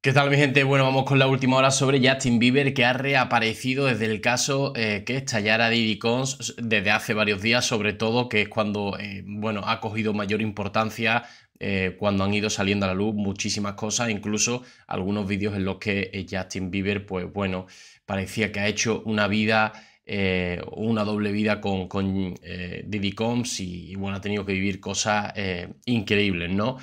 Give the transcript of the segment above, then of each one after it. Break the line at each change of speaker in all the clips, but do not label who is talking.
¿Qué tal mi gente? Bueno, vamos con la última hora sobre Justin Bieber que ha reaparecido desde el caso eh, que estallara Diddy Cons desde hace varios días, sobre todo que es cuando eh, bueno, ha cogido mayor importancia eh, cuando han ido saliendo a la luz muchísimas cosas, incluso algunos vídeos en los que Justin Bieber pues bueno, parecía que ha hecho una vida una doble vida con, con y, bueno, ha tenido que vivir cosas increíbles, ¿no?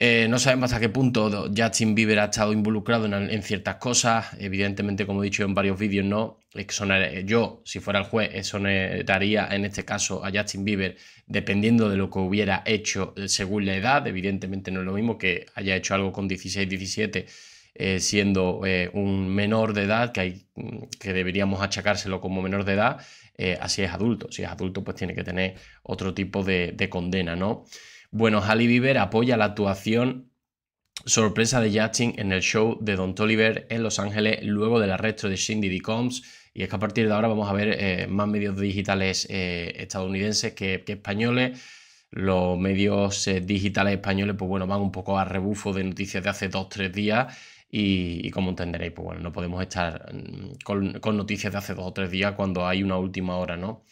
Eh, no sabemos hasta qué punto Justin Bieber ha estado involucrado en, ciertas cosas. Evidentemente, como he dicho en varios vídeos, no. Eh, eh, yo, si fuera el juez, exoneraría en este caso a Justin Bieber dependiendo de lo que hubiera hecho según la edad. Evidentemente no es lo mismo que haya hecho algo con 16, 17 siendo un menor de edad, que, hay, mm, que deberíamos achacárselo como menor de edad, así es adulto. Si es adulto, pues tiene que tener otro tipo de, de condena, ¿no? Bueno, Halle Bieber apoya la actuación sorpresa de Justin en el show de Don Toliver en Los Ángeles luego del arresto de Cindy D. Combs. Y es que a partir de ahora vamos a ver eh, más medios digitales eh, estadounidenses que, españoles. Los medios eh, digitales españoles, pues bueno, van un poco a rebufo de noticias de hace dos, tres días. Y, como entenderéis, pues bueno, no podemos estar mm, con, con noticias de hace dos o tres días cuando hay una última hora, ¿no?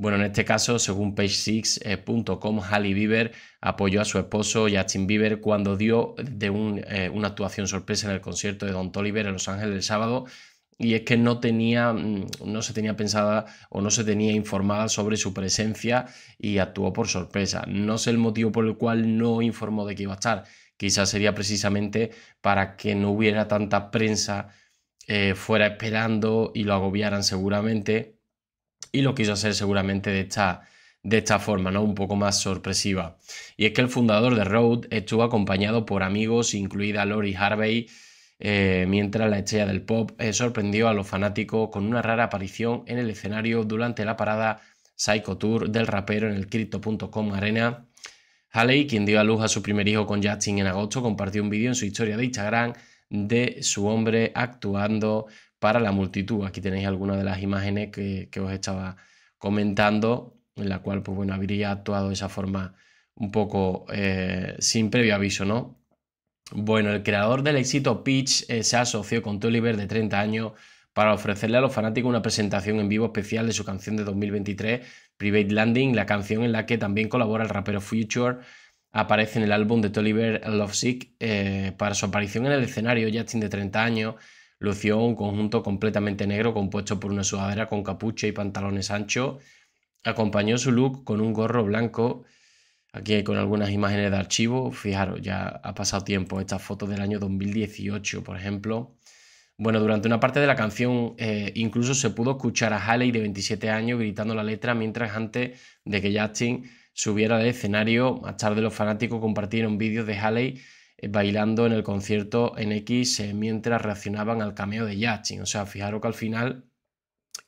Bueno, en este caso, según Page eh, page6.com, Halle Bieber apoyó a su esposo Justin Bieber cuando dio de eh, una actuación sorpresa en el concierto de Don Toliver en Los Ángeles el sábado. Y es que no tenía, mm, no se tenía pensada o no se tenía informada sobre su presencia y actuó por sorpresa. No sé el motivo por el cual no informó de que iba a estar. Quizás sería precisamente para que no hubiera tanta prensa eh, fuera esperando y lo agobiaran seguramente y lo quiso hacer seguramente de esta, de esta forma, ¿no? Un poco más sorpresiva. Y es que el fundador de Road estuvo acompañado por amigos, incluida Lori Harvey, eh, mientras la estrella del pop eh, sorprendió a los fanáticos con una rara aparición en el escenario durante la parada Psycho Tour del rapero en el Crypto.com Arena. Haley, quien dio a luz a su primer hijo con Justin en agosto, compartió un vídeo en su historia de Instagram de su hombre actuando para la multitud. Aquí tenéis algunas de las imágenes que, os estaba comentando, en la cual pues bueno, habría actuado de esa forma un poco eh, sin previo aviso, ¿no? Bueno, el creador del éxito Pitch eh, se asoció con Tulliver de 30 años para ofrecerle a los fanáticos una presentación en vivo especial de su canción de 2023, Private Landing, la canción en la que también colabora el rapero Future aparece en el álbum de Tolliver Lovesick. Eh, para su aparición en el escenario, Justin de 30 años lució un conjunto completamente negro compuesto por una sudadera con capucha y pantalones anchos. Acompañó su look con un gorro blanco. Aquí hay con algunas imágenes de archivo. Fijaros, ya ha pasado tiempo. Estas fotos del año 2018, por ejemplo. Bueno, durante una parte de la canción eh, incluso se pudo escuchar a Haley de 27 años gritando la letra mientras antes de que Justin subiera de escenario. Más tarde los fanáticos compartieron vídeos de Haley eh, bailando en el concierto en X eh, mientras reaccionaban al cameo de Yachin. O sea, fijaros que al final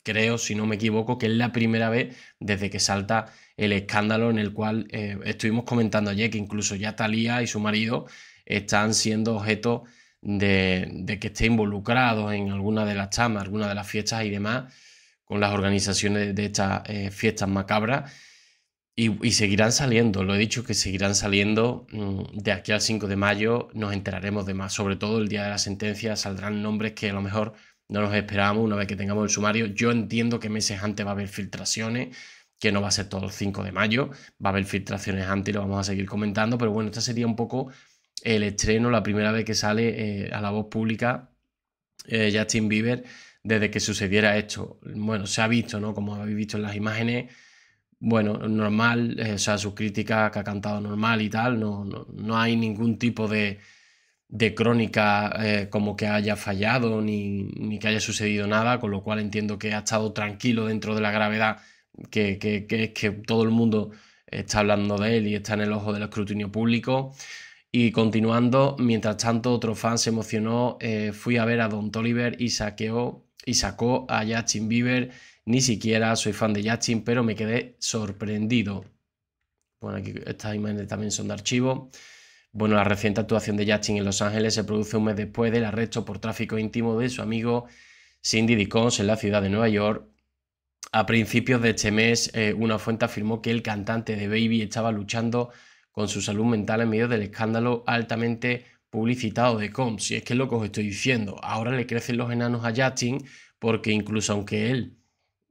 creo, si no me equivoco, que es la primera vez desde que salta el escándalo en el cual eh, estuvimos comentando ayer que incluso ya Thalía y su marido están siendo objeto de, que esté involucrado en alguna de las chamas, alguna de las fiestas y demás con las organizaciones de estas fiestas macabras. Y, seguirán saliendo, lo he dicho que seguirán saliendo mm, de aquí al 5 de mayo, nos enteraremos de más, sobre todo el día de la sentencia saldrán nombres que a lo mejor no nos esperábamos una vez que tengamos el sumario. Yo entiendo que meses antes va a haber filtraciones, que no va a ser todo el 5 de mayo, va a haber filtraciones antes y lo vamos a seguir comentando, pero bueno, este sería un poco el estreno, la primera vez que sale eh, a la voz pública eh, Justin Bieber desde que sucediera esto. Bueno, se ha visto, ¿no? Como habéis visto en las imágenes bueno, normal, eh, o sea, su críticas que ha cantado normal y tal, no, no, no hay ningún tipo de, de crónica eh, como que haya fallado ni, que haya sucedido nada, con lo cual entiendo que ha estado tranquilo dentro de la gravedad, que, que, que, todo el mundo está hablando de él y está en el ojo del escrutinio público. Y continuando, mientras tanto otro fan se emocionó, eh, fui a ver a Don Toliver y saqueó y sacó a Justin Bieber. Ni siquiera soy fan de Justin, pero me quedé sorprendido. Bueno, aquí estas imágenes también son de archivo. Bueno, la reciente actuación de Justin en Los Ángeles se produce un mes después del arresto por tráfico íntimo de su amigo Cindy Dicons en la ciudad de Nueva York. A principios de este mes, eh, una fuente afirmó que el cantante de Baby estaba luchando con su salud mental en medio del escándalo altamente publicitado de comps. Si es que es lo que os estoy diciendo. Ahora le crecen los enanos a Justin porque incluso aunque él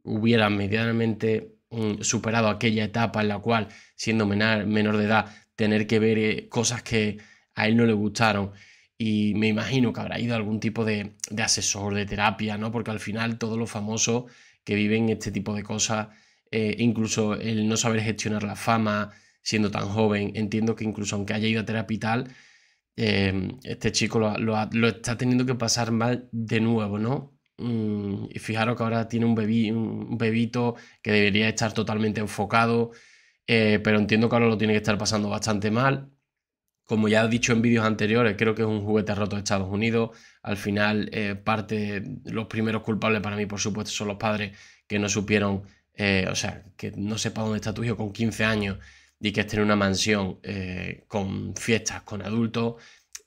hubiera medianamente mm, superado aquella etapa en la cual, siendo menor, de edad, tener que ver eh, cosas que a él no le gustaron. Y me imagino que habrá ido a algún tipo de, asesor, de terapia, ¿no? Porque al final todos los famosos que viven este tipo de cosas, eh, incluso el no saber gestionar la fama siendo tan joven, entiendo que incluso aunque haya ido a terapia tal, Em, este chico lo, está teniendo que pasar mal de nuevo, ¿no? Mm, y fijaros que ahora tiene un, un bebito que debería estar totalmente enfocado, eh, pero entiendo que ahora lo tiene que estar pasando bastante mal. Como ya he dicho en vídeos anteriores, creo que es un juguete roto de Estados Unidos. Al final, eh, parte, los primeros culpables para mí, por supuesto, son los padres que no supieron, eh, o sea, que no sepa dónde está tu hijo con 15 años y que es tener una mansión eh, con fiestas con adultos,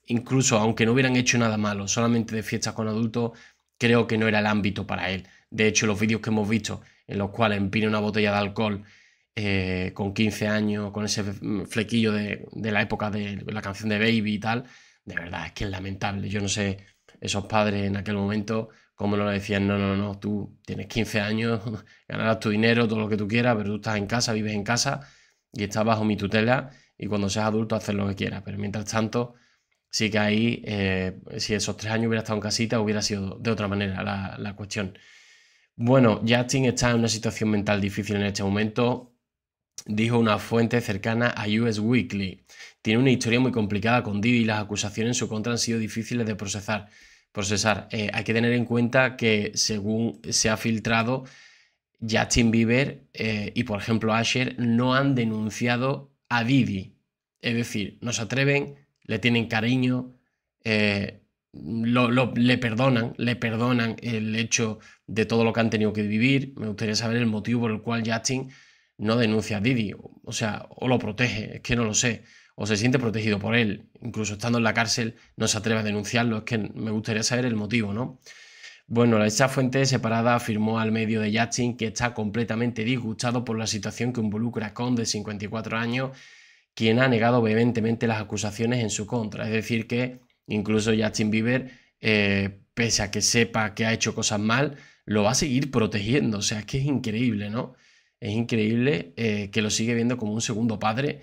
incluso aunque no hubieran hecho nada malo, solamente de fiestas con adultos, creo que no era el ámbito para él. De hecho, los vídeos que hemos visto en los cuales empina una botella de alcohol eh, con 15 años, con ese flequillo de, la época de la canción de Baby y tal, de verdad es que es lamentable. Yo no sé, esos padres en aquel momento, cómo no le decían, no, no, no, tú tienes 15 años, ganarás tu dinero, todo lo que tú quieras, pero tú estás en casa, vives en casa y está bajo mi tutela y cuando seas adulto haces lo que quieras. Pero mientras tanto, sí que ahí, eh, si esos tres años hubiera estado en casita, hubiera sido de otra manera la, cuestión. Bueno, Justin está en una situación mental difícil en este momento, dijo una fuente cercana a US Weekly. Tiene una historia muy complicada con Didi y las acusaciones en su contra han sido difíciles de procesar. procesar. Eh, hay que tener en cuenta que según se ha filtrado, Justin Bieber eh, y, por ejemplo, Asher no han denunciado a Didi. Es decir, no se atreven, le tienen cariño, eh, le perdonan, le perdonan el hecho de todo lo que han tenido que vivir. Me gustaría saber el motivo por el cual Justin no denuncia a Didi, o sea, o lo protege, es que no lo sé, o se siente protegido por él, incluso estando en la cárcel no se atreve a denunciarlo, es que me gustaría saber el motivo, ¿no? Bueno, esta fuente separada afirmó al medio de Yachting que está completamente disgustado por la situación que involucra a Conde, de 54 años, quien ha negado vehementemente las acusaciones en su contra. Es decir, que incluso Justin Bieber, eh, pese a que sepa que ha hecho cosas mal, lo va a seguir protegiendo. O sea, es que es increíble, ¿no? Es increíble eh, que lo sigue viendo como un segundo padre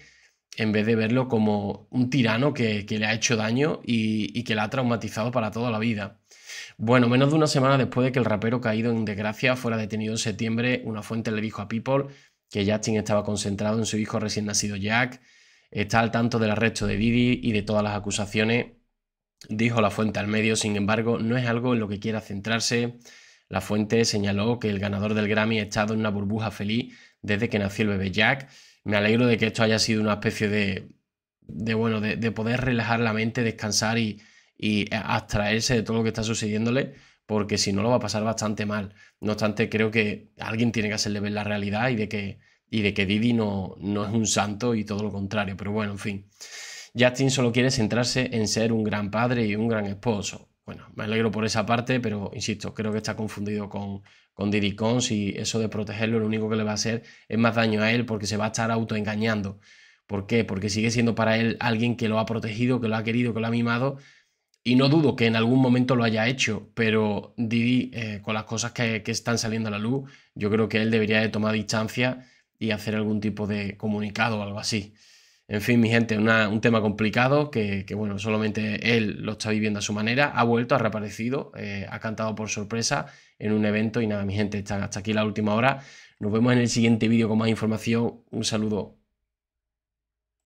en vez de verlo como un tirano que, le ha hecho daño y, y, que la ha traumatizado para toda la vida. Bueno, menos de una semana después de que el rapero caído en desgracia fuera detenido en septiembre, una fuente le dijo a People que Justin estaba concentrado en su hijo recién nacido Jack, está al tanto del arresto de Didi y de todas las acusaciones, dijo la fuente al medio, sin embargo, no es algo en lo que quiera centrarse. La fuente señaló que el ganador del Grammy ha estado en una burbuja feliz desde que nació el bebé Jack me alegro de que esto haya sido una especie de, de bueno, de, poder relajar la mente, descansar y, y abstraerse de todo lo que está sucediéndole, porque si no lo va a pasar bastante mal. No obstante, creo que alguien tiene que hacerle ver la realidad y de que, y de que Didi no, no es un santo y todo lo contrario, pero bueno, en fin. Justin solo quiere centrarse en ser un gran padre y un gran esposo. Bueno, me alegro por esa parte, pero insisto, creo que está confundido con, con Diddy Cons y eso de protegerlo lo único que le va a hacer es más daño a él porque se va a estar autoengañando. ¿Por qué? Porque sigue siendo para él alguien que lo ha protegido, que lo ha querido, que lo ha mimado. Y no dudo que en algún momento lo haya hecho, pero Didi, eh, con las cosas que, que, están saliendo a la luz, yo creo que él debería de tomar distancia y hacer algún tipo de comunicado o algo así. En fin, mi gente, un tema complicado que, bueno, solamente él lo está viviendo a su manera. Ha vuelto, ha reaparecido, eh, ha cantado por sorpresa en un evento y nada, mi gente, hasta aquí la última hora. Nos vemos en el siguiente vídeo con más información. Un saludo.